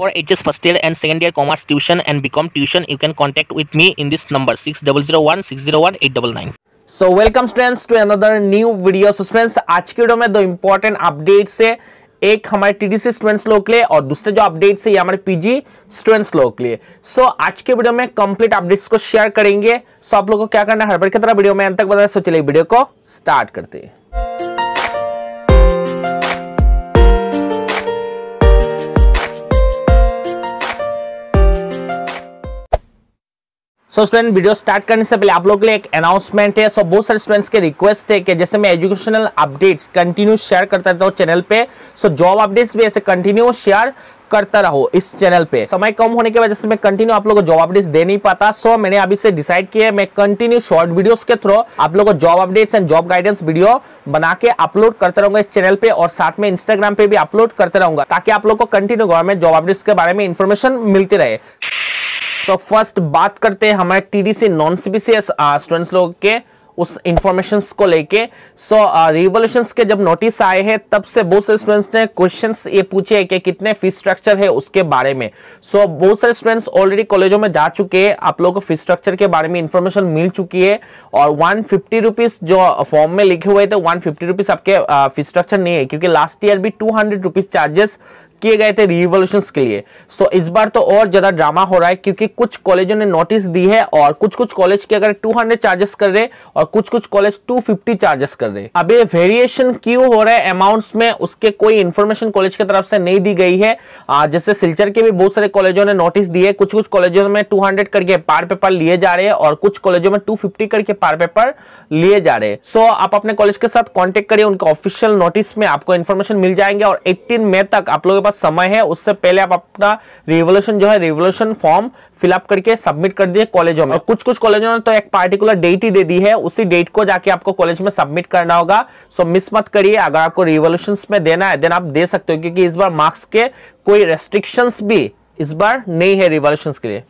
for HS first year and second year commerce tuition and become tuition, you can contact with me in this number 6001 601 899. So welcome students to another new video so students आज के video में दो important updates है एक हमारे TDC students लोग के लिए और दूसरे जो अपडेट्स है ये हमारे पीजी स्टूडेंट्स लोग के लिए सो so, आज के वीडियो में कंप्लीट अपडेट्स को शेयर करेंगे सो so, आप लोगों को क्या करना है हर बार की तरह वीडियो में अंत तक बताए सो चलिए वीडियो को स्टार्ट करते हैं सो स्टूडेंट वीडियो स्टार्ट करने से पहले आप लोग के लिए एक अनाउंसमेंट है सो बहुत सारे स्टूडेंट्स के रिक्वेस्ट है कि जैसे मैं एजुकेशनल अपडेट्स कंटिन्यू शेयर करता रहता हूँ चैनल पे सो जॉब अपडेट्स भी ऐसे कंटिन्यू शेयर करता रहो इस चैनल पे समय कम होने की वजह से मैं कंटिन्यू आप लोगों को जॉब अपडेट्स दे नहीं पाता सो मैंने अभी से डिसाइड किया है मैं कंटिन्यू शॉर्ट वीडियोस के थ्रू आप लोगों को job updates and job guidance video बना के अपलोड करता रहूंगा इस चैनल पे और साथ में इंस्टाग्राम पे भी अपलोड करता रहूंगा ताकि आप लोग को कंटिन्यू गवर्नमेंट जॉब अपडेट्स के बारे में इन्फॉर्मेशन मिलती रहे तो फर्स्ट बात करते हैं हमारे टीडीसी नॉन सीबीसीएस स्टूडेंट्स लोग के उस इंफॉर्मेशन को लेके सो रिवोल्यूशन uh, के जब नोटिस आए हैं तब से बहुत सारे स्टूडेंट्स ने क्वेश्चन ये पूछे हैं कि कितने फीस स्ट्रक्चर है उसके बारे में सो so, बहुत सारे स्टूडेंट्स ऑलरेडी कॉलेजों में जा चुके हैं आप लोगों को फीस स्ट्रक्चर के बारे में इंफॉर्मेशन मिल चुकी है और वन फिफ्टी जो फॉर्म uh, में लिखे हुए थे वन फिफ्टी आपके फीस uh, स्ट्रक्चर नहीं है क्योंकि लास्ट ईयर भी टू हंड्रेड चार्जेस किए गए थे रिवोल्यूशन के लिए सो so, इस बार तो और ज़्यादा ड्रामा हो रहा है क्योंकि कुछ कॉलेजों ने नोटिस दी है और कुछ कुछ कॉलेज के अगर 200 चार्जेस कर रहे हैं और कुछ कुछ कॉलेज 250 चार्जेस कर रहे अब ये वेरिएशन क्यों हो रहा है अमाउंट्स में उसके कोई इन्फॉर्मेशन कॉलेज की तरफ से नहीं दी गई है जैसे सिलचर के भी बहुत सारे कॉलेजों ने नोटिस दिए कुछ कुछ कॉलेजों में 200 करके पार पेपर लिए जा रहे हैं और कुछ कॉलेजों में टू करके पार पेपर लिए जा रहे हैं सो आप अपने कॉलेज के साथ कॉन्टेक्ट करिए उनके ऑफिशियल नोटिस में आपको इन्फॉर्मेशन मिल जाएंगे और एट्टीन मे तक आप लोगों के पास समय है उससे पहले आप अपना रिवोल्यूशन जो है रिवोल्यूशन फॉर्म फिलअप करके सबमिट कर दिए कॉलेजों में कुछ कुछ कॉलेजों ने तो एक पार्टिकुलर डेट ही दे दी है उसी डेट को जाके आपको कॉलेज में सबमिट करना होगा सो मिस मत करिए अगर आपको रिवोल्यूशन में देना है देन आप दे सकते हो क्योंकि इस बार मार्क्स के कोई रेस्ट्रिक्शंस भी इस बार नहीं है रिवोल्यूशन के लिए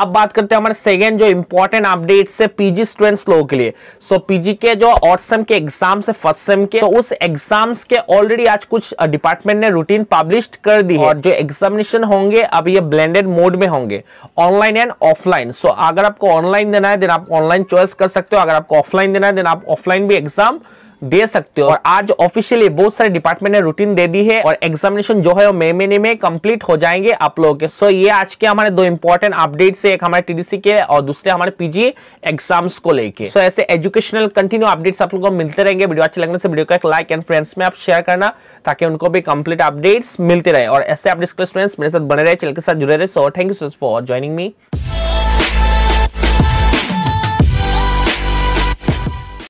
अब बात करते हैं हमारे सेकेंड जो इंपॉर्टेंट अपडेट से पीजी स्टूडेंट्स लोगों के लिए सो so, पीजी के जो ऑट सेम के एग्जाम से फर्स्ट सेम के तो उस एग्जाम्स के ऑलरेडी आज कुछ डिपार्टमेंट ने रूटीन पब्लिश कर दी है और जो एग्जामिनेशन होंगे अब ये ब्लेंडेड मोड में होंगे ऑनलाइन एंड ऑफलाइन सो अगर आपको ऑनलाइन देना है देन आप ऑनलाइन चॉइस कर सकते हो अगर आपको ऑफलाइन देना है देन आप ऑफलाइन भी एग्जाम दे सकते हो और आज ऑफिशियली बहुत सारे डिपार्टमेंट ने रूटीन दे दी है और एग्जामिनेशन जो है वो मई महीने में कंप्लीट हो जाएंगे आप लोगों के सो ये आज के हमारे दो इंपॉर्टेंट अपडेट है एक हमारे टीडीसी के और दूसरे हमारे पीजी एग्जाम्स को लेके सो ऐसे एजुकेशनल कंटिन्यू अपडेट्स आप लोगों को मिलते रहेंगे वीडियो अच्छे लगने से वीडियो का एक लाइक एंड फ्रेंड्स में आप शेयर करना ताकि उनको भी कंप्लीट अपडेट्स मिलते रहे और ऐसे अपडेट्स के स्टूडेंट्स मेरे साथ बने रहे चल के साथ जुड़े रहे so thank you so for joining me